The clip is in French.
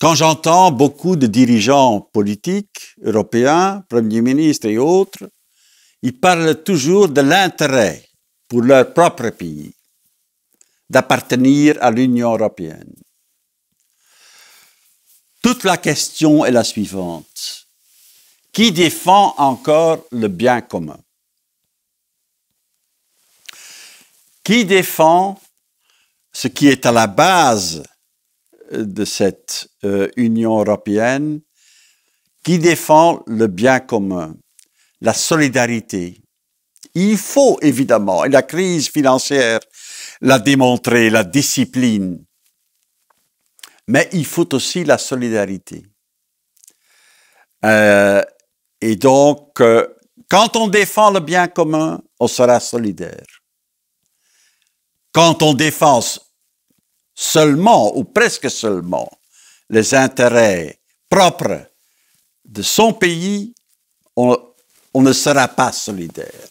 Quand j'entends beaucoup de dirigeants politiques, européens, premiers ministres et autres, ils parlent toujours de l'intérêt pour leur propre pays d'appartenir à l'Union européenne. Toute la question est la suivante. Qui défend encore le bien commun Qui défend ce qui est à la base de cette euh, Union européenne qui défend le bien commun, la solidarité. Il faut évidemment, et la crise financière l'a démontré, la discipline, mais il faut aussi la solidarité. Euh, et donc, euh, quand on défend le bien commun, on sera solidaire. Quand on défend seulement ou presque seulement les intérêts propres de son pays, on, ne sera pas solidaire.